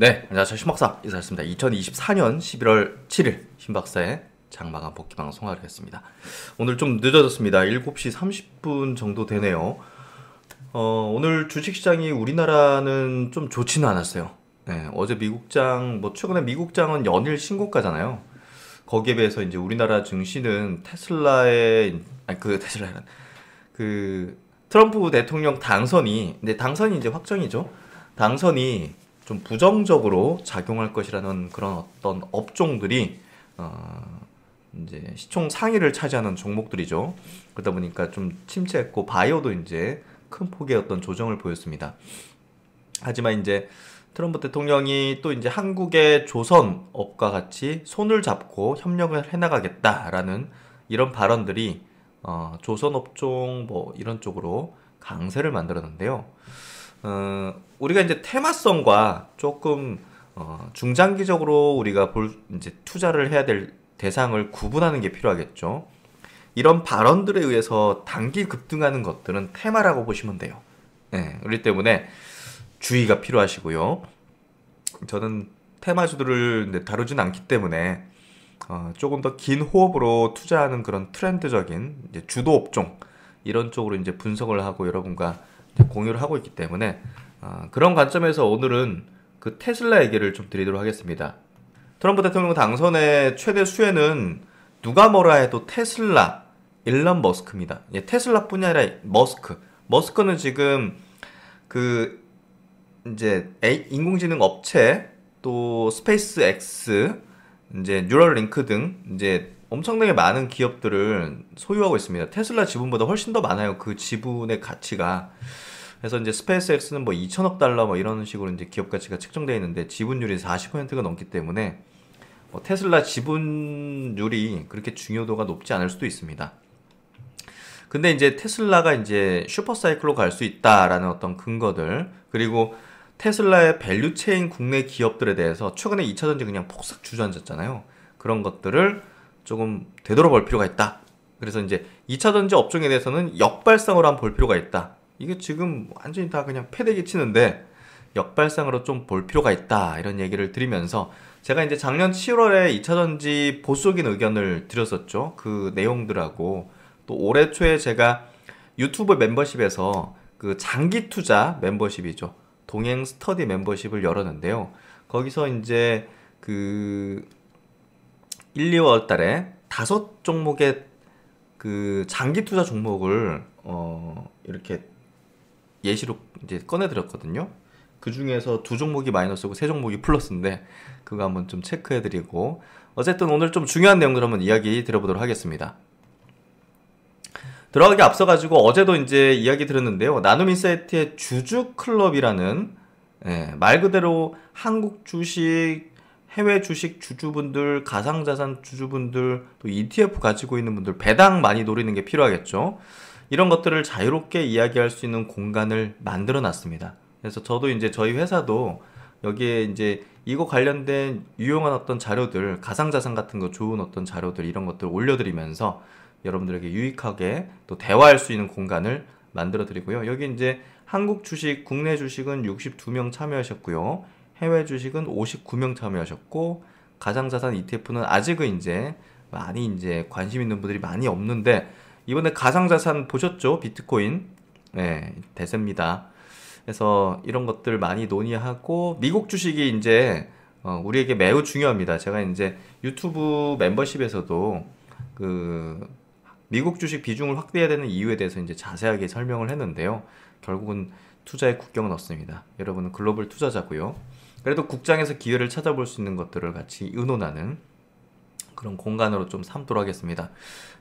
네, 안녕하세요. 신박사 이사였습니다. 2024년 11월 7일 신박사의 장마감 복귀 방송 하려했습니다. 오늘 좀 늦어졌습니다. 7시 30분 정도 되네요. 어, 오늘 주식시장이 우리나라는 좀 좋지는 않았어요. 네, 어제 미국장, 뭐 최근에 미국장은 연일 신고가잖아요. 거기에 비해서 이제 우리나라 증시는 테슬라의, 아니 그 테슬라는 그 트럼프 대통령 당선이, 근 당선이 이제 확정이죠. 당선이 좀 부정적으로 작용할 것이라는 그런 어떤 업종들이 어, 이제 시총 상위를 차지하는 종목들이죠. 그러다 보니까 좀 침체했고 바이오도 이제 큰 폭의 어떤 조정을 보였습니다. 하지만 이제 트럼프 대통령이 또 이제 한국의 조선업과 같이 손을 잡고 협력을 해나가겠다라는 이런 발언들이 어, 조선업종 뭐 이런 쪽으로 강세를 만들었는데요. 어, 우리가 이제 테마성과 조금 어, 중장기적으로 우리가 볼 이제 투자를 해야 될 대상을 구분하는 게 필요하겠죠. 이런 발언들에 의해서 단기 급등하는 것들은 테마라고 보시면 돼요. 네, 그렇 때문에 주의가 필요하시고요. 저는 테마주들을 다루진 않기 때문에 어, 조금 더 긴 호흡으로 투자하는 그런 트렌드적인 주도 업종 이런 쪽으로 이제 분석을 하고 여러분과 공유를 하고 있기 때문에 어, 그런 관점에서 오늘은 그 테슬라 얘기를 좀 드리도록 하겠습니다. 트럼프 대통령 당선의 최대 수혜는 누가 뭐라 해도 테슬라, 일론 머스크입니다. 예, 테슬라뿐이 아니라 머스크. 머스크는 지금 그 이제 인공지능 업체 또 스페이스 X 이제 뉴럴링크 등 이제 엄청나게 많은 기업들을 소유하고 있습니다. 테슬라 지분보다 훨씬 더 많아요. 그 지분의 가치가. 그래서 이제 스페이스X는 뭐 2천억 달러 뭐 이런 식으로 이제 기업 가치가 측정되어 있는데 지분율이 40%가 넘기 때문에 뭐 테슬라 지분율이 그렇게 중요도가 높지 않을 수도 있습니다. 근데 이제 테슬라가 이제 슈퍼사이클로 갈 수 있다라는 어떤 근거들 그리고 테슬라의 밸류체인 국내 기업들에 대해서 최근에 2차전지 그냥 폭삭 주저앉았잖아요. 그런 것들을 조금 되돌아볼 필요가 있다. 그래서 이제 2차전지 업종에 대해서는 역발상으로 한번 볼 필요가 있다. 이게 지금 완전히 다 그냥 패대기 치는데 역발상으로 좀 볼 필요가 있다 이런 얘기를 드리면서 제가 이제 작년 7월에 2차전지 보수적인 의견을 드렸었죠. 그 내용들하고 또 올해 초에 제가 유튜브 멤버십에서 그 장기 투자 멤버십이죠. 동행 스터디 멤버십을 열었는데요. 거기서 이제 그 1, 2월 달에 다섯 종목의 그 장기 투자 종목을 어 이렇게 예시로 이제 꺼내드렸거든요. 그 중에서 두 종목이 마이너스고 세 종목이 플러스인데 그거 한번 좀 체크해드리고 어쨌든 오늘 좀 중요한 내용들 한번 이야기 드려보도록 하겠습니다. 들어가기 앞서 가지고 어제도 이제 이야기 드렸는데요 나눔 인사이트의 주주 클럽이라는 예, 말 그대로 한국 주식 해외 주식 주주분들, 가상자산 주주분들, 또 ETF 가지고 있는 분들 배당 많이 노리는 게 필요하겠죠. 이런 것들을 자유롭게 이야기할 수 있는 공간을 만들어 놨습니다. 그래서 저도 이제 저희 회사도 여기에 이제 이거 관련된 유용한 어떤 자료들, 가상자산 같은 거 좋은 어떤 자료들 이런 것들 올려드리면서 여러분들에게 유익하게 또 대화할 수 있는 공간을 만들어 드리고요. 여기 이제 한국 주식, 국내 주식은 62명 참여하셨고요. 해외 주식은 59명 참여하셨고, 가상자산 ETF는 아직은 이제 많이 이제 관심 있는 분들이 많이 없는데, 이번에 가상자산 보셨죠? 비트코인. 네, 대세입니다. 그래서 이런 것들 많이 논의하고 미국 주식이 이제 어, 우리에게 매우 중요합니다. 제가 이제 유튜브 멤버십에서도 그 미국 주식 비중을 확대해야 되는 이유에 대해서 이제 자세하게 설명을 했는데요. 결국은 투자의 국경은 없습니다. 여러분은 글로벌 투자자고요. 그래도 국장에서 기회를 찾아볼 수 있는 것들을 같이 의논하는 그런 공간으로 좀 삼도록 하겠습니다.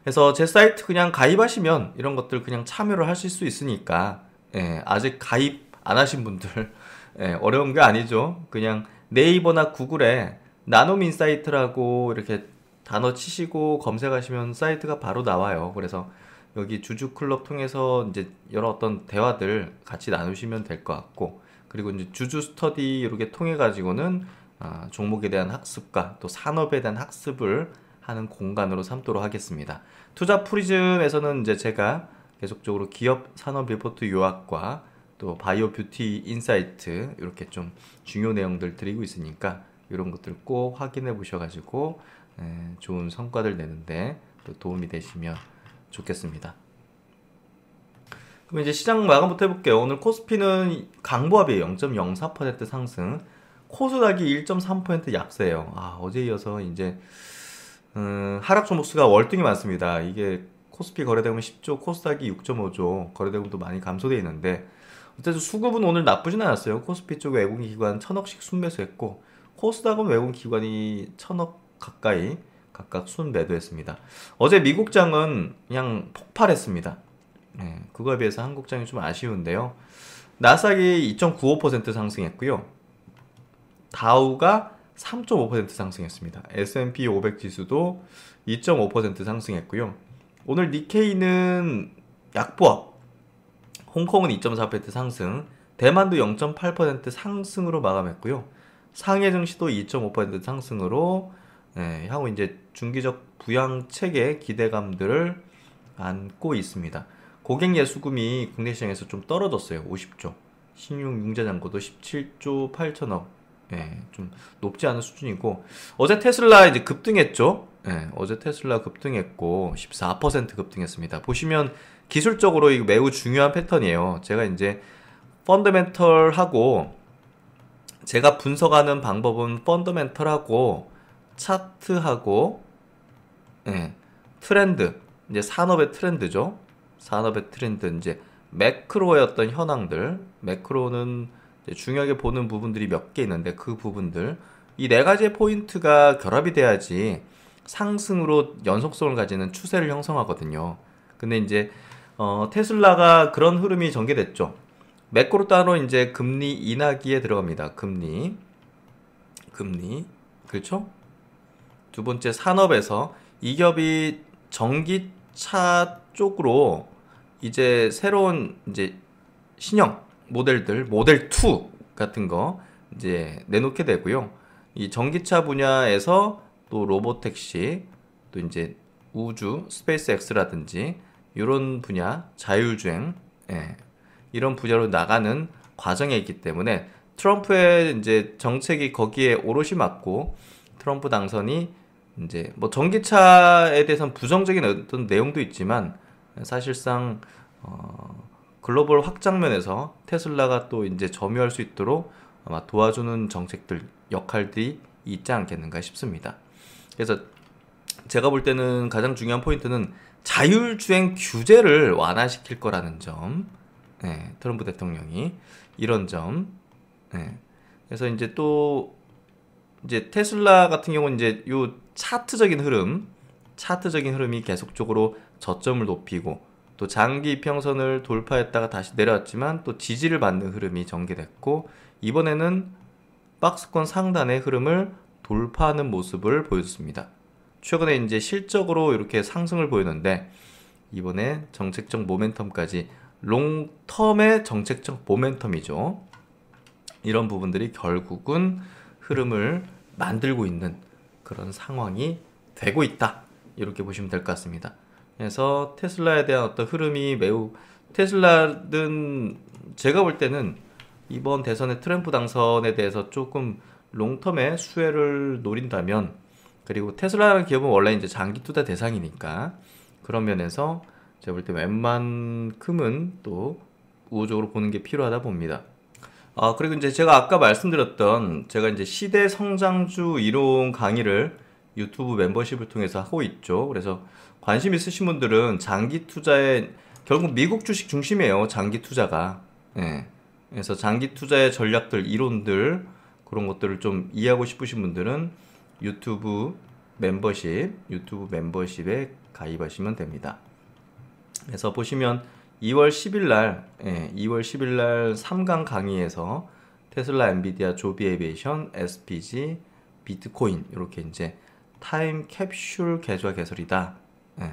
그래서 제 사이트 그냥 가입하시면 이런 것들 그냥 참여를 하실 수 있으니까 예, 아직 가입 안 하신 분들 예, 어려운 게 아니죠. 그냥 네이버나 구글에 나노민사이트라고 이렇게 단어 치시고 검색하시면 사이트가 바로 나와요. 그래서 여기 주주 클럽 통해서 이제 여러 어떤 대화들 같이 나누시면 될 것 같고 그리고 이제 주주 스터디 이렇게 통해 가지고는 아, 종목에 대한 학습과 또 산업에 대한 학습을 하는 공간으로 삼도록 하겠습니다. 투자 프리즘에서는 이제 제가 계속적으로 기업 산업 리포트 요약과 또 바이오 뷰티 인사이트 이렇게 좀 중요 내용들 드리고 있으니까 이런 것들 꼭 확인해 보셔가지고 좋은 성과들 내는데 또 도움이 되시면 좋겠습니다. 그럼 이제 시장 마감부터 해볼게요. 오늘 코스피는 강보합이 0.04% 상승, 코스닥이 1.3% 약세예요. 아, 어제 이어서 이제 음, 하락 종목수가 월등히 많습니다. 이게 코스피 거래대금 10조, 코스닥이 6.5조, 거래대금도 많이 감소되 있는데 어쨌든 수급은 오늘 나쁘진 않았어요. 코스피 쪽 외국 기관 천억씩 순매수했고 코스닥은 외국 기관이 천억 가까이 각각 순매도했습니다. 어제 미국장은 그냥 폭발했습니다. 네, 그거에 비해서 한국장이 좀 아쉬운데요. 나스닥이 2.95% 상승했고요. 다우가 3.5% 상승했습니다. S&P 500 지수도 2.5% 상승했고요. 오늘 니케이는 약보합, 홍콩은 2.4% 상승, 대만도 0.8% 상승으로 마감했고요. 상해 증시도 2.5% 상승으로 네, 향후 이제 중기적 부양 체계 기대감들을 안고 있습니다. 고객 예수금이 국내 시장에서 좀 떨어졌어요. 50조. 신용 융자 잔고도 17조 8천억. 예, 좀 높지 않은 수준이고 어제 테슬라 이제 급등했죠. 예, 어제 테슬라 급등했고 14% 급등했습니다. 보시면 기술적으로 이 매우 중요한 패턴이에요. 제가 이제 펀더멘털하고 제가 분석하는 방법은 펀더멘털하고 차트하고 예, 트렌드 이제 산업의 트렌드죠. 산업의 트렌드 이제 매크로의 어떤 현황들 매크로는 중요하게 보는 부분들이 몇 개 있는데 그 부분들 이 네 가지의 포인트가 결합이 돼야지 상승으로 연속성을 가지는 추세를 형성하거든요. 근데 이제 어, 테슬라가 그런 흐름이 전개됐죠. 매크로 따로 이제 금리 인하기에 들어갑니다. 금리, 금리, 그렇죠? 두 번째 산업에서 이 기업이 전기차 쪽으로 이제 새로운 이제 신형 모델들, 모델 2 같은 거 이제 내놓게 되고요. 이 전기차 분야에서 또 로봇 택시, 또 이제 우주, 스페이스 X라든지 이런 분야, 자율주행, 예, 이런 분야로 나가는 과정에 있기 때문에 트럼프의 이제 정책이 거기에 오롯이 맞고 트럼프 당선이 이제 뭐 전기차에 대해서는 부정적인 어떤 내용도 있지만 사실상 어 글로벌 확장 면에서 테슬라가 또 이제 점유할 수 있도록 아마 도와주는 정책들, 역할들이 있지 않겠는가 싶습니다. 그래서 제가 볼 때는 가장 중요한 포인트는 자율주행 규제를 완화시킬 거라는 점. 예, 트럼프 대통령이 이런 점. 예. 그래서 이제 또 이제 테슬라 같은 경우는 이제 요 차트적인 흐름, 차트적인 흐름이 계속적으로 저점을 높이고 또 장기 평선을 돌파했다가 다시 내려왔지만 또 지지를 받는 흐름이 전개됐고 이번에는 박스권 상단의 흐름을 돌파하는 모습을 보여줬습니다. 최근에 이제 실적으로 이렇게 상승을 보였는데 이번에 정책적 모멘텀까지 롱텀의 정책적 모멘텀이죠. 이런 부분들이 결국은 흐름을 만들고 있는 그런 상황이 되고 있다. 이렇게 보시면 될 것 같습니다. 그래서 테슬라에 대한 어떤 흐름이 매우 테슬라든 제가 볼 때는 이번 대선의 트럼프 당선에 대해서 조금 롱텀의 수혜를 노린다면 그리고 테슬라라는 기업은 원래 이제 장기 투자 대상이니까 그런 면에서 제가 볼 때 웬만큼은 또 우호적으로 보는 게 필요하다 봅니다. 아, 그리고 이제 제가 아까 말씀드렸던 제가 이제 시대 성장주 이론 강의를 유튜브 멤버십을 통해서 하고 있죠. 그래서 관심 있으신 분들은 장기 투자에 결국 미국 주식 중심이에요. 장기 투자가. 예. 그래서 장기 투자의 전략들, 이론들 그런 것들을 좀 이해하고 싶으신 분들은 유튜브 멤버십, 유튜브 멤버십에 가입하시면 됩니다. 그래서 보시면 2월 10일 날, 예, 2월 10일 날 3강 강의에서 테슬라, 엔비디아, 조비 에비에이션, SPG, 비트코인 이렇게 이제 타임 캡슐 계좌 개설이다. 예.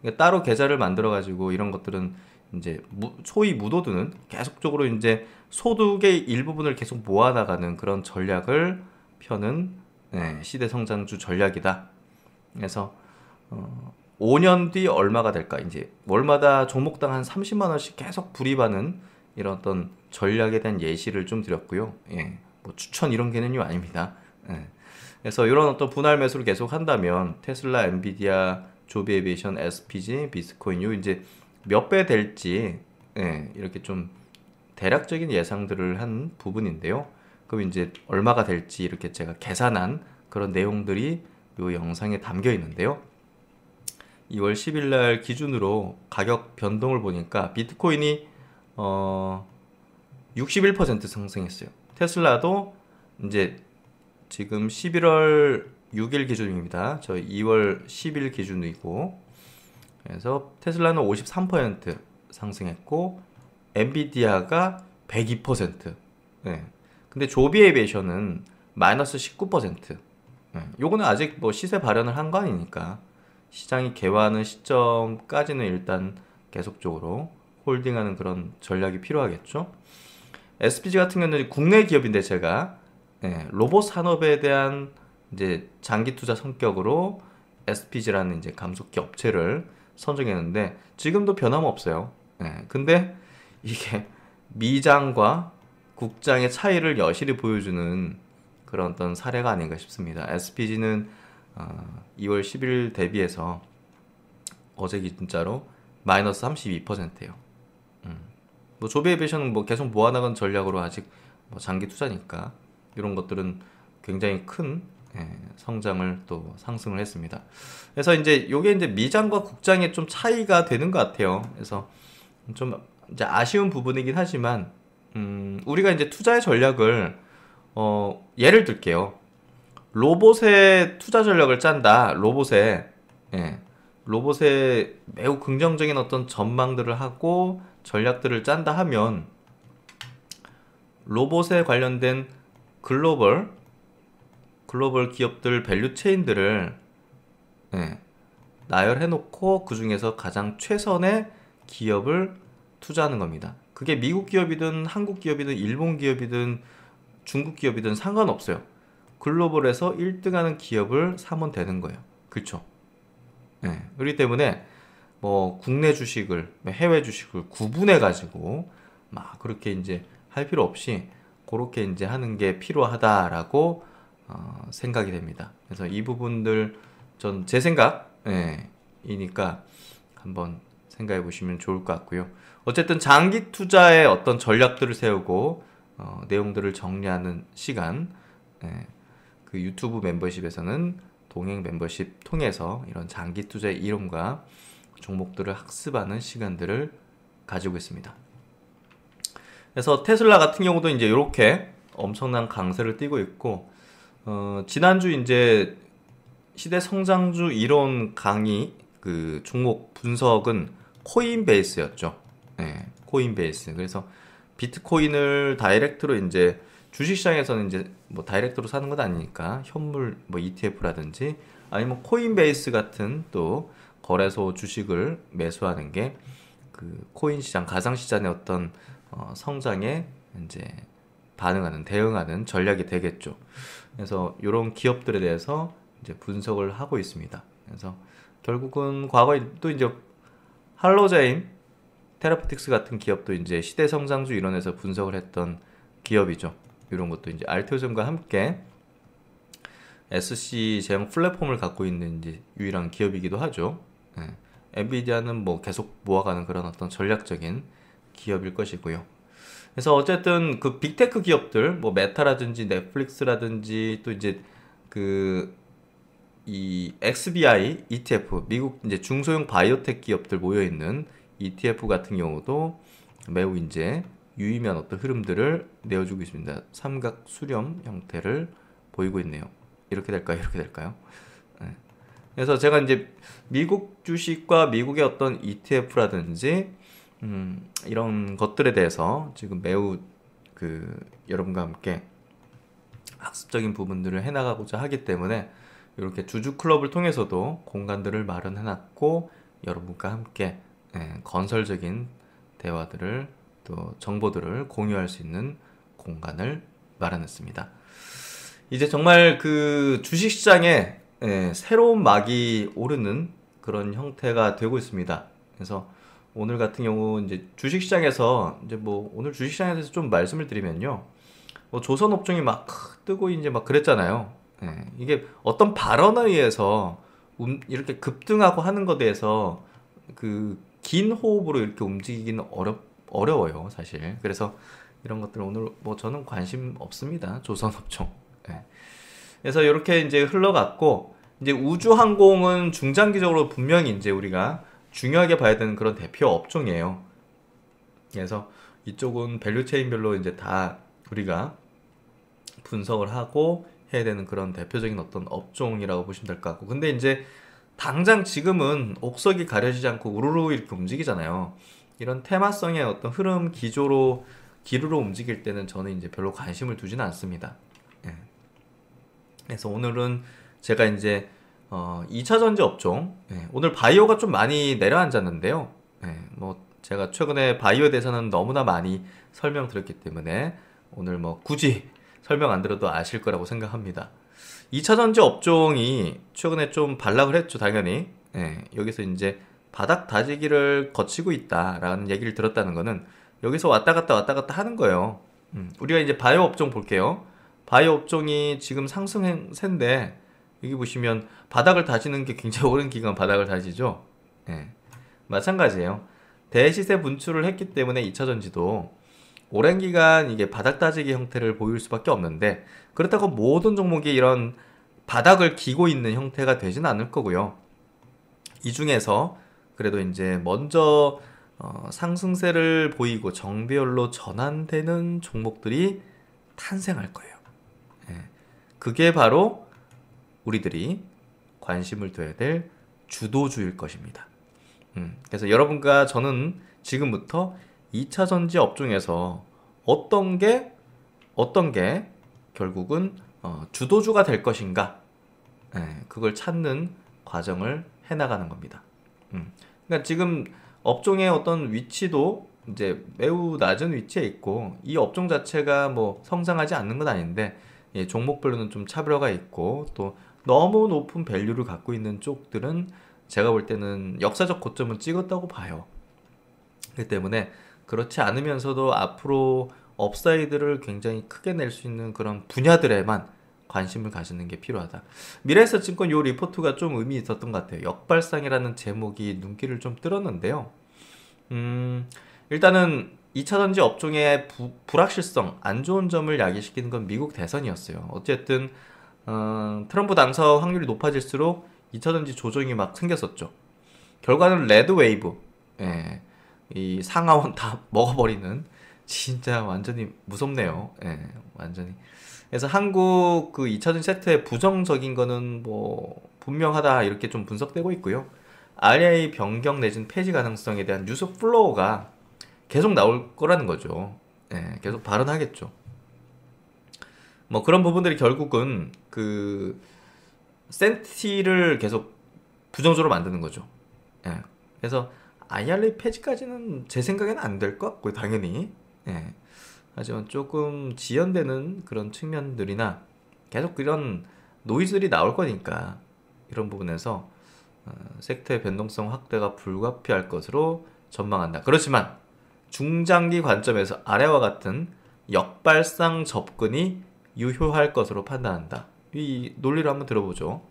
그러니까 따로 계좌를 만들어 가지고 이런 것들은 이제 무, 소위 묻어두는 계속적으로 이제 소득의 일부분을 계속 모아나가는 그런 전략을 펴는 예, 시대 성장주 전략이다. 그래서 어, 5년 뒤 얼마가 될까? 이제 월마다 종목당 한 30만 원씩 계속 불입하는 이런 어떤 전략에 대한 예시를 좀 드렸고요. 예. 뭐 추천 이런 개념이 아닙니다. 예. 그래서 이런 어떤 분할 매수를 계속 한다면 테슬라, 엔비디아, 조비 에비에이션, SPG, 비스코인 요 이제 몇 배 될지 예, 이렇게 좀 대략적인 예상들을 한 부분인데요. 그럼 이제 얼마가 될지 이렇게 제가 계산한 그런 내용들이 이 영상에 담겨 있는데요. 2월 10일 날 기준으로 가격 변동을 보니까 비트코인이 어61% 상승했어요. 테슬라도 이제 지금 11월 6일 기준입니다. 저 2월 10일 기준이고 그래서 테슬라는 53% 상승했고 엔비디아가 102% 네. 근데 조비 에비에이션은 마이너스 19% 요거는 아직 뭐 시세 발현을 한 거 아니니까 시장이 개화하는 시점까지는 일단 계속적으로 홀딩하는 그런 전략이 필요하겠죠. SPG 같은 경우는 국내 기업인데 제가 네. 로봇 산업에 대한 이제 장기 투자 성격으로 SPG라는 이제 감속기 업체를 선정했는데 지금도 변함없어요. 네, 근데 이게 미장과 국장의 차이를 여실히 보여주는 그런 어떤 사례가 아닌가 싶습니다. SPG는 어, 2월 10일 대비해서 어제 기준자로 마이너스 32%예요. 음. 뭐 조비 에비션은 뭐 계속 모아나간 전략으로 아직 뭐 장기 투자니까 이런 것들은 굉장히 큰 예, 성장을 또 상승을 했습니다. 그래서 이제 요게 이제 미장과 국장의 좀 차이가 되는 것 같아요. 그래서 좀 이제 아쉬운 부분이긴 하지만 음, 우리가 이제 투자의 전략을 어, 예를 들게요. 로봇의 투자 전략을 짠다. 로봇에 예, 로봇에 매우 긍정적인 어떤 전망들을 하고 전략들을 짠다 하면 로봇에 관련된 글로벌 글로벌 기업들 밸류 체인들을 예, 나열해 놓고 그 중에서 가장 최선의 기업을 투자하는 겁니다. 그게 미국 기업이든 한국 기업이든 일본 기업이든 중국 기업이든 상관없어요. 글로벌에서 1등하는 기업을 사면 되는 거예요. 그렇죠? 예. 그렇기 때문에 뭐 국내 주식을 뭐 해외 주식을 구분해 가지고 막 그렇게 이제 할 필요 없이 그렇게 이제 하는 게 필요하다라고 어, 생각이 됩니다. 그래서 이 부분들 전 제 생각이니까 예, 한번 생각해 보시면 좋을 것 같고요. 어쨌든 장기 투자의 어떤 전략들을 세우고 어, 내용들을 정리하는 시간 예, 그 유튜브 멤버십에서는 동행 멤버십 통해서 이런 장기 투자의 이론과 종목들을 학습하는 시간들을 가지고 있습니다. 그래서 테슬라 같은 경우도 이제 이렇게 엄청난 강세를 띠고 있고 어, 지난주 이제 시대 성장주 이론 강의 그 종목 분석은 코인베이스였죠. 네, 예, 코인베이스. 그래서 비트코인을 다이렉트로 이제 주식시장에서는 이제 뭐 다이렉트로 사는 건 아니니까 현물 뭐 ETF라든지 아니면 뭐 코인베이스 같은 또 거래소 주식을 매수하는 게 그 코인 시장 가상 시장의 어떤 어, 성장에 이제 반응하는 대응하는 전략이 되겠죠. 그래서 이런 기업들에 대해서 이제 분석을 하고 있습니다. 그래서 결국은 과거에 또 이제 할로자임, 테라포틱스 같은 기업도 이제 시대 성장주 이론에서 분석을 했던 기업이죠. 이런 것도 이제 알테오젠과 함께 SC 제형 플랫폼을 갖고 있는 이제 유일한 기업이기도 하죠. 예. 엔비디아는 뭐 계속 모아가는 그런 어떤 전략적인 기업일 것이고요. 그래서 어쨌든 그 빅테크 기업들 뭐 메타라든지 넷플릭스라든지 또 이제 그 이 XBI ETF 미국 이제 중소형 바이오텍 기업들 모여 있는 ETF 같은 경우도 매우 이제 유의미한 어떤 흐름들을 내어주고 있습니다. 삼각 수렴 형태를 보이고 있네요. 이렇게 될까요? 이렇게 될까요? 네. 그래서 제가 이제 미국 주식과 미국의 어떤 ETF라든지 음, 이런 것들에 대해서 지금 매우 그 여러분과 함께 학습적인 부분들을 해나가고자 하기 때문에 이렇게 주주 클럽을 통해서도 공간들을 마련해 놨고 여러분과 함께 예, 건설적인 대화들을 또 정보들을 공유할 수 있는 공간을 마련했습니다. 이제 정말 그 주식시장에 예, 새로운 막이 오르는 그런 형태가 되고 있습니다. 그래서 오늘 같은 경우 이제 주식시장에서 이제 뭐 오늘 주식시장에 대해서 좀 말씀을 드리면요. 뭐 조선 업종이 막 뜨고 이제 막 그랬잖아요. 네. 이게 어떤 발언에 의해서 음, 이렇게 급등하고 하는 것에 대해서 그긴 호흡으로 이렇게 움직이기는 어렵 어려워요 사실. 그래서 이런 것들 오늘 뭐 저는 관심 없습니다 조선 업종. 네. 그래서 이렇게 이제 흘러갔고 이제 우주항공은 중장기적으로 분명히 이제 우리가 중요하게 봐야 되는 그런 대표 업종이에요. 그래서 이쪽은 밸류체인별로 이제 다 우리가 분석을 하고 해야 되는 그런 대표적인 어떤 업종이라고 보시면 될 것 같고 근데 이제 당장 지금은 옥석이 가려지지 않고 우르르 이렇게 움직이잖아요. 이런 테마성의 어떤 흐름 기조로 기류로 움직일 때는 저는 이제 별로 관심을 두지는 않습니다. 예. 그래서 오늘은 제가 이제 어, 2차 전지 업종. 네, 오늘 바이오가 좀 많이 내려앉았는데요. 네, 뭐 제가 최근에 바이오에 대해서는 너무나 많이 설명드렸기 때문에 오늘 뭐 굳이 설명 안 들어도 아실 거라고 생각합니다. 2차 전지 업종이 최근에 좀 반락을 했죠, 당연히. 네, 여기서 이제 바닥 다지기를 거치고 있다라는 얘기를 들었다는 거는 여기서 왔다 갔다 왔다 갔다 하는 거예요. 음, 우리가 이제 바이오 업종 볼게요. 바이오 업종이 지금 상승세인데 여기 보시면 바닥을 다지는 게 굉장히 오랜 기간 바닥을 다지죠. 예. 마찬가지예요. 대시세 분출을 했기 때문에 2차 전지도 오랜 기간 이게 바닥 다지기 형태를 보일 수밖에 없는데 그렇다고 모든 종목이 이런 바닥을 기고 있는 형태가 되지는 않을 거고요. 이 중에서 그래도 이제 먼저 어, 상승세를 보이고 정배열로 전환되는 종목들이 탄생할 거예요. 예. 그게 바로 우리들이 관심을 둬야 될 주도주일 것입니다. 음, 그래서 여러분과 저는 지금부터 2차 전지 업종에서 어떤 게 어떤 게 결국은 어, 주도주가 될 것인가 예, 그걸 찾는 과정을 해나가는 겁니다. 음, 그러니까 지금 업종의 어떤 위치도 이제 매우 낮은 위치에 있고 이 업종 자체가 뭐 성장하지 않는 건 아닌데 예, 종목별로는 좀 차별화가 있고 또 너무 높은 밸류를 갖고 있는 쪽들은 제가 볼 때는 역사적 고점은 찍었다고 봐요. 그렇기 때문에 그렇지 않으면서도 앞으로 업사이드를 굉장히 크게 낼 수 있는 그런 분야들에만 관심을 가지는 게 필요하다. 미래에서 증권 요 리포트가 좀 의미 있었던 것 같아요. 역발상이라는 제목이 눈길을 좀 끌었는데요. 음, 일단은 2차전지 업종의 부, 불확실성, 안 좋은 점을 야기시키는 건 미국 대선이었어요. 어쨌든 어, 트럼프 당선 확률이 높아질수록 2차전지 조정이 막 생겼었죠. 결과는 레드 웨이브, 예, 이 상하원 다 먹어버리는 진짜 완전히 무섭네요. 예, 완전히. 그래서 한국 그 2차전 세트의 부정적인 거는 뭐 분명하다 이렇게 좀 분석되고 있고요. RA 변경 내진 폐지 가능성에 대한 뉴스 플로우가 계속 나올 거라는 거죠. 예, 계속 발언하겠죠. 뭐 그런 부분들이 결국은 그 센티를 계속 부정적으로 만드는 거죠. 예. 그래서 IRA 폐지까지는 제 생각에는 안 될 것 같고요, 당연히. 예. 하지만 조금 지연되는 그런 측면들이나 계속 이런 노이즈들이 나올 거니까 이런 부분에서 어, 섹터의 변동성 확대가 불가피할 것으로 전망한다. 그렇지만 중장기 관점에서 아래와 같은 역발상 접근이 유효할 것으로 판단한다. 이 논리를 한번 들어보죠.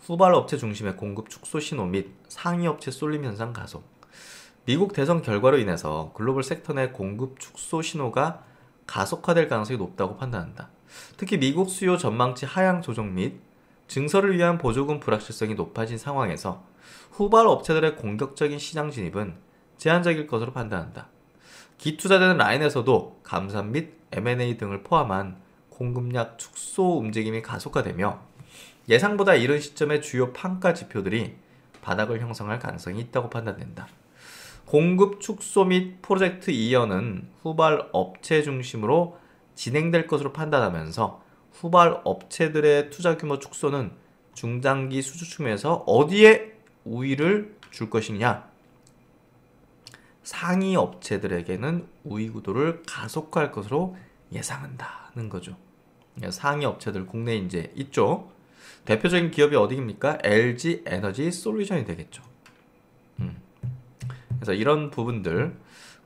후발 업체 중심의 공급 축소 신호 및 상위 업체 쏠림 현상 가속. 미국 대선 결과로 인해서 글로벌 섹터 내 공급 축소 신호가 가속화될 가능성이 높다고 판단한다. 특히 미국 수요 전망치 하향 조정 및 증설을 위한 보조금 불확실성이 높아진 상황에서 후발 업체들의 공격적인 시장 진입은 제한적일 것으로 판단한다. 기투자되는 라인에서도 감산 및 M&A 등을 포함한 공급량 축소 움직임이 가속화되며 예상보다 이른 시점에 주요 판가 지표들이 바닥을 형성할 가능성이 있다고 판단된다. 공급 축소 및 프로젝트 이연은 후발 업체 중심으로 진행될 것으로 판단하면서 후발 업체들의 투자 규모 축소는 중장기 수주 측면에서 어디에 우위를 줄 것이냐 상위 업체들에게는 우위 구도를 가속할 화 것으로 예상한다는 거죠. 예, 상위 업체들 국내에 이제 있죠. 대표적인 기업이 어디입니까? LG 에너지 솔루션이 되겠죠. 음. 그래서 이런 부분들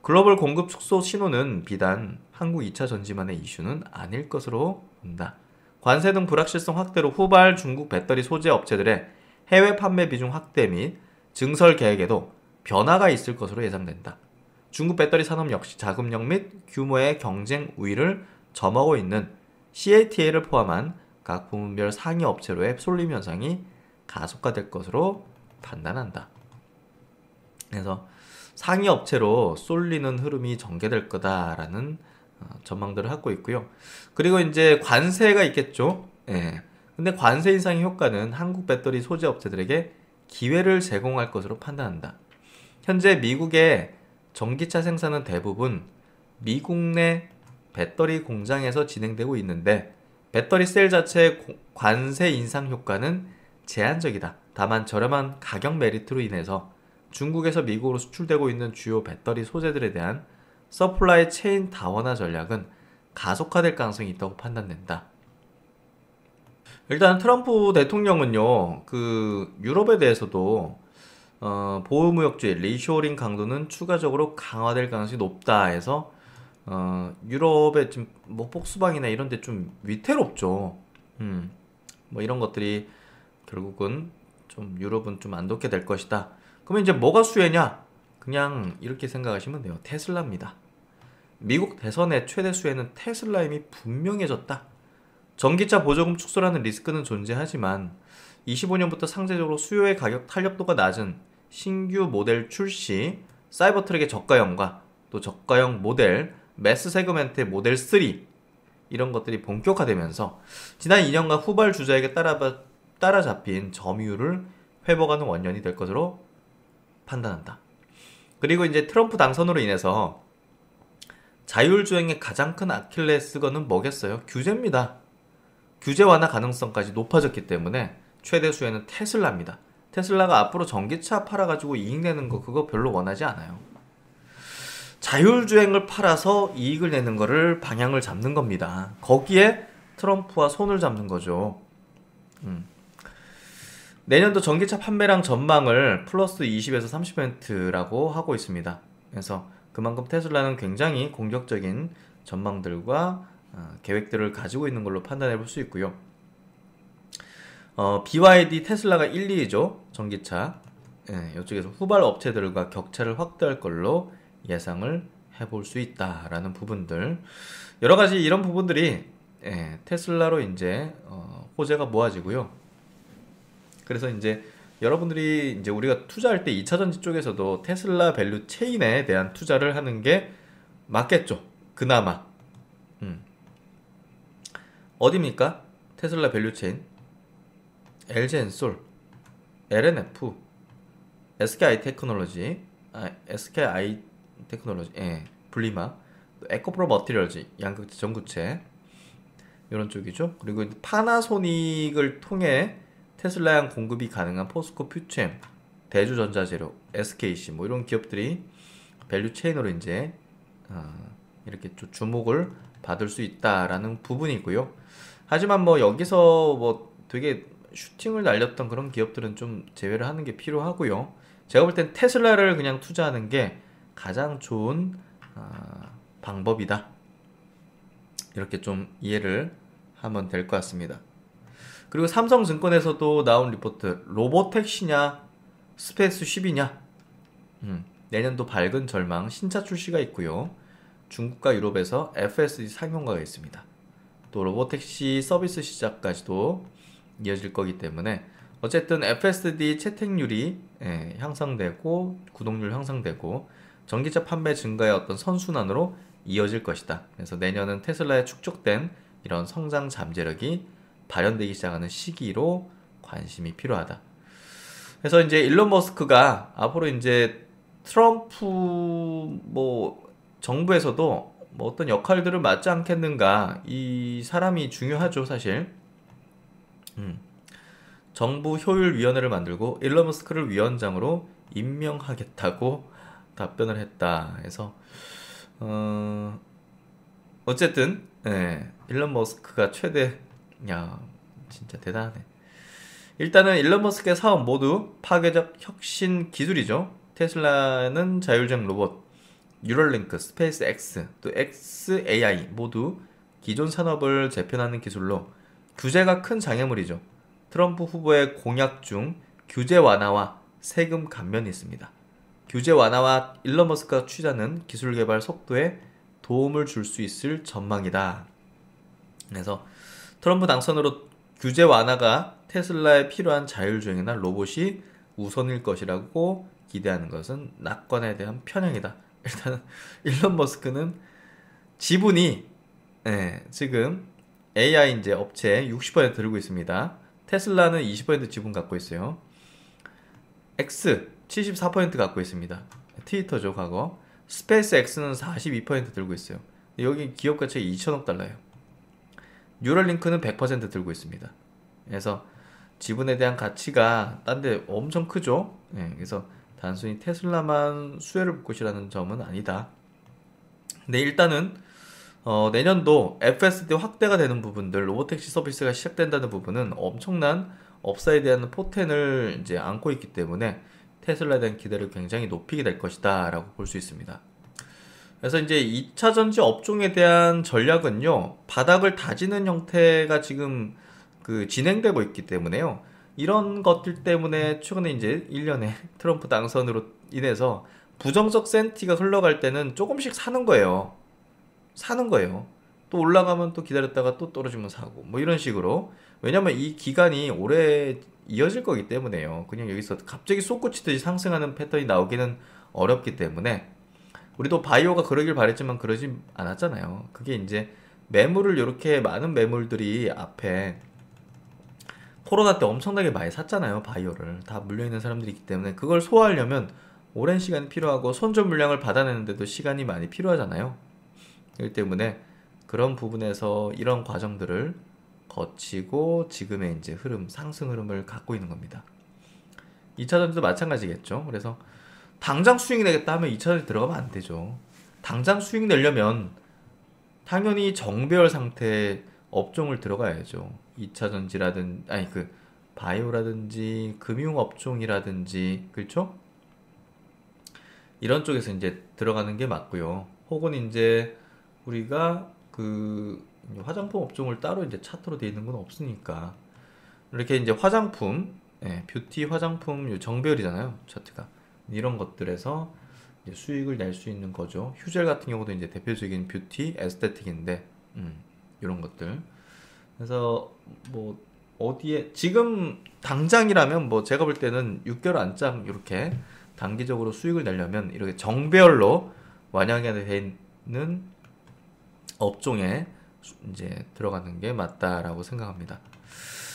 글로벌 공급 축소 신호는 비단 한국 2차 전지만의 이슈는 아닐 것으로 본다. 관세 등 불확실성 확대로 후발 중국 배터리 소재 업체들의 해외 판매 비중 확대 및 증설 계획에도 변화가 있을 것으로 예상된다. 중국 배터리 산업 역시 자금력 및 규모의 경쟁 우위를 점하고 있는 CATA를 포함한 각 부문별 상위 업체로의 쏠림 현상이 가속화될 것으로 판단한다. 그래서 상위 업체로 쏠리는 흐름이 전개될 거다라는 어, 전망들을 하고 있고요. 그리고 이제 관세가 있겠죠. 예. 근데 관세 인상의 효과는 한국 배터리 소재 업체들에게 기회를 제공할 것으로 판단한다. 현재 미국의 전기차 생산은 대부분 미국 내 배터리 공장에서 진행되고 있는데 배터리 셀 자체의 관세 인상 효과는 제한적이다. 다만 저렴한 가격 메리트로 인해서 중국에서 미국으로 수출되고 있는 주요 배터리 소재들에 대한 서플라이 체인 다원화 전략은 가속화될 가능성이 있다고 판단된다. 일단 트럼프 대통령은요, 그 유럽에 대해서도 어, 보호무역주의 리쇼링 강도는 추가적으로 강화될 가능성이 높다 해서 어, 유럽의 지금 뭐 폭스방이나 이런 데 좀 위태롭죠. 음, 뭐 이런 것들이 결국은 좀 유럽은 좀 안 좋게 될 것이다. 그러면 이제 뭐가 수혜냐? 그냥 이렇게 생각하시면 돼요. 테슬라입니다. 미국 대선의 최대 수혜는 테슬라 임이 분명해졌다. 전기차 보조금 축소라는 리스크는 존재하지만 25년부터 상대적으로 수요의 가격 탄력도가 낮은 신규 모델 출시, 사이버트랙의 저가형과 또 저가형 모델, 매스 세그먼트의 모델 3 이런 것들이 본격화되면서 지난 2년간 후발 주자에게 따라, 따라잡힌 점유율을 회복하는 원년이 될 것으로 판단한다. 그리고 이제 트럼프 당선으로 인해서 자율주행의 가장 큰 아킬레스건은 뭐겠어요? 규제입니다. 규제 완화 가능성까지 높아졌기 때문에 최대 수혜는 테슬라입니다. 테슬라가 앞으로 전기차 팔아가지고 이익 내는 거 그거 별로 원하지 않아요. 자율주행을 팔아서 이익을 내는 거를 방향을 잡는 겁니다. 거기에 트럼프와 손을 잡는 거죠. 음. 내년도 전기차 판매량 전망을 플러스 20에서 30%라고 하고 있습니다. 그래서 그만큼 테슬라는 굉장히 공격적인 전망들과 어, 계획들을 가지고 있는 걸로 판단해 볼 수 있고요. 어, BYD 테슬라가 1, 2위죠. 전기차. 예, 이쪽에서 후발 업체들과 격차를 확대할 걸로 예상을 해볼 수 있다라는 부분들. 여러 가지 이런 부분들이 예, 테슬라로 이제 어, 호재가 모아지고요. 그래서 이제 여러분들이 이제 우리가 투자할 때 2차 전지 쪽에서도 테슬라 밸류 체인에 대한 투자를 하는 게 맞겠죠. 그나마. 음. 어딥니까 테슬라 밸류 체인. LG엔솔, LNF, SKI 테크놀로지, 아, SKI 테크놀로지, 예, 블리마, 에코프로 머티리얼즈, 양극재 전구체 이런 쪽이죠. 그리고 파나소닉을 통해 테슬라향 공급이 가능한 포스코 퓨엠 대주전자재료, SKC 뭐 이런 기업들이 밸류 체인으로 이제 어, 이렇게 주목을 받을 수 있다라는 부분이고요. 하지만 뭐 여기서 뭐 되게 슈팅을 날렸던 그런 기업들은 좀 제외를 하는 게 필요하고요. 제가 볼 땐 테슬라를 그냥 투자하는 게 가장 좋은 아, 방법이다. 이렇게 좀 이해를 하면 될 것 같습니다. 그리고 삼성증권에서도 나온 리포트 로보택시냐 스페이스 10이냐 음, 내년도 밝은 절망 신차 출시가 있고요. 중국과 유럽에서 FSD 상용화가 있습니다. 또 로보택시 서비스 시작까지도 이어질 거기 때문에 어쨌든 FSD 채택률이 예, 향상되고 구독률 향상되고 전기차 판매 증가의 어떤 선순환으로 이어질 것이다. 그래서 내년은 테슬라의 축적된 이런 성장 잠재력이 발현되기 시작하는 시기로 관심이 필요하다. 그래서 이제 일론 머스크가 앞으로 이제 트럼프 뭐 정부에서도 뭐 어떤 역할들을 맡지 않겠는가 이 사람이 중요하죠 사실 음. 정부 효율위원회를 만들고 일러 머스크를 위원장으로 임명하겠다고 답변을 했다. 해서 어, 어쨌든 예, 일론 머스크가 최대 야 진짜 대단하네. 일단은 일론 머스크의 사업 모두 파괴적 혁신 기술이죠. 테슬라는 자율주행 로봇, 유럴링크, 스페이스 X, 또 XAI 모두 기존 산업을 재편하는 기술로 규제가 큰 장애물이죠. 트럼프 후보의 공약 중 규제 완화와 세금 감면이 있습니다. 규제 완화와 일론 머스크 가 투자는 기술 개발 속도에 도움을 줄 수 있을 전망이다. 그래서 트럼프 당선으로 규제 완화가 테슬라에 필요한 자율주행이나 로봇이 우선일 것이라고 기대하는 것은 낙관에 대한 편향이다. 일단 일론 머스크는 지분이 예, 지금 AI 이제 업체 60% 들고 있습니다. 테슬라는 20% 지분 갖고 있어요. X 74% 갖고 있습니다. 트위터죠, 과거. 스페이스 X는 42% 들고 있어요. 여기 기업 가치가 2천억 달러예요. 뉴럴링크는 100% 들고 있습니다. 그래서 지분에 대한 가치가 딴데 엄청 크죠. 네, 그래서 단순히 테슬라만 수혜를 볼 것이라는 점은 아니다. 근데 일단은 어, 내년도 FSD 확대가 되는 부분들, 로보택시 서비스가 시작된다는 부분은 엄청난 업사에 대한 포텐을 이제 안고 있기 때문에 테슬라에 대한 기대를 굉장히 높이게 될 것이다 라고 볼 수 있습니다. 그래서 이제 2차 전지 업종에 대한 전략은요, 바닥을 다지는 형태가 지금 그 진행되고 있기 때문에요. 이런 것들 때문에 최근에 이제 1년에 트럼프 당선으로 인해서 부정적 센티가 흘러갈 때는 조금씩 사는 거예요. 사는 거예요. 또 올라가면 또 기다렸다가 또 떨어지면 사고 뭐 이런 식으로 왜냐면 이 기간이 오래 이어질 거기 때문에요. 그냥 여기서 갑자기 솟구치듯이 상승하는 패턴이 나오기는 어렵기 때문에 우리도 바이오가 그러길 바랬지만 그러지 않았잖아요. 그게 이제 매물을 이렇게 많은 매물들이 앞에 코로나 때 엄청나게 많이 샀잖아요. 바이오를 다 물려있는 사람들이기 때문에 그걸 소화하려면 오랜 시간이 필요하고 손절 물량을 받아내는데도 시간이 많이 필요하잖아요. 이기 때문에 그런 부분에서 이런 과정들을 거치고 지금의 이제 흐름, 상승 흐름을 갖고 있는 겁니다. 2차전지도 마찬가지겠죠. 그래서 당장 수익 내겠다 하면 2차전지 들어가면 안 되죠. 당장 수익 내려면 당연히 정배열 상태 업종을 들어가야죠. 2차전지라든 아니 그 바이오라든지 금융 업종이라든지 그렇죠? 이런 쪽에서 이제 들어가는 게 맞고요. 혹은 이제 우리가 그 화장품 업종을 따로 이제 차트로 되어 있는 건 없으니까 이렇게 이제 화장품, 예, 뷰티 화장품 정배열이잖아요 차트가 이런 것들에서 수익을 낼 수 있는 거죠. 휴젤 같은 경우도 이제 대표적인 뷰티 에스테틱인데 음, 이런 것들. 그래서 뭐 어디에 지금 당장이라면 뭐 제가 볼 때는 6개월 안짱 이렇게 단기적으로 수익을 내려면 이렇게 정배로 완양에 돼 있는 업종에 이제 들어가는 게 맞다라고 생각합니다.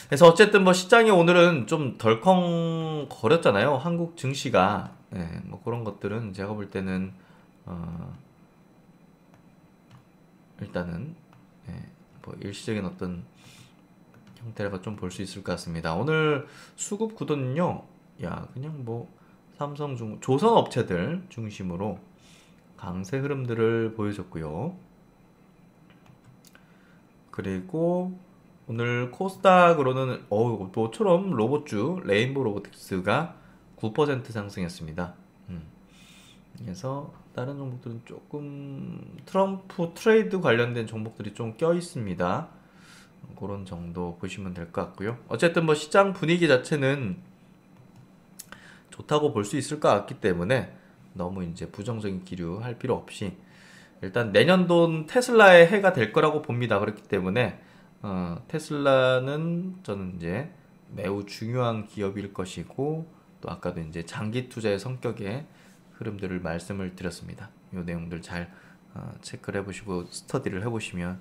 그래서 어쨌든 뭐 시장이 오늘은 좀 덜컹 거렸잖아요. 한국 증시가 네, 뭐 그런 것들은 제가 볼 때는 어, 일단은 네, 뭐 일시적인 어떤 형태가 좀볼 수 있을 것 같습니다. 오늘 수급 구도는요, 야 그냥 뭐 삼성 중 조선 업체들 중심으로 강세 흐름들을 보여줬고요. 그리고 오늘 코스닥으로는 어우 처럼 로봇주 레인보 로보틱스가 9% 상승했습니다. 음. 그래서 다른 종목들은 조금 트럼프 트레이드 관련된 종목들이 좀 껴 있습니다. 그런 정도 보시면 될 것 같고요. 어쨌든 뭐 시장 분위기 자체는 좋다고 볼 수 있을 것 같기 때문에 너무 이제 부정적인 기류할 필요 없이 일단 내년도는 테슬라의 해가 될 거라고 봅니다. 그렇기 때문에 어, 테슬라는 저는 이제 매우 중요한 기업일 것이고 또 아까도 이제 장기 투자의 성격의 흐름들을 말씀을 드렸습니다. 이 내용들 잘 어, 체크를 해보시고 스터디를 해보시면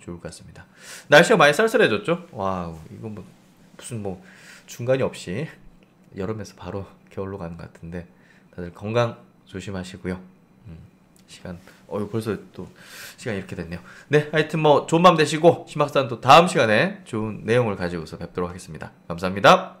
좋을 것 같습니다. 날씨가 많이 쌀쌀해졌죠? 와우 이건 뭐 무슨 뭐 중간이 없이 여름에서 바로 겨울로 가는 것 같은데 다들 건강 조심하시고요. 시간 어 벌써 또 시간이 이렇게 됐네요. 네, 하여튼 뭐 좋은 밤 되시고 심학산 또 다음 시간에 좋은 내용을 가지고서 뵙도록 하겠습니다. 감사합니다.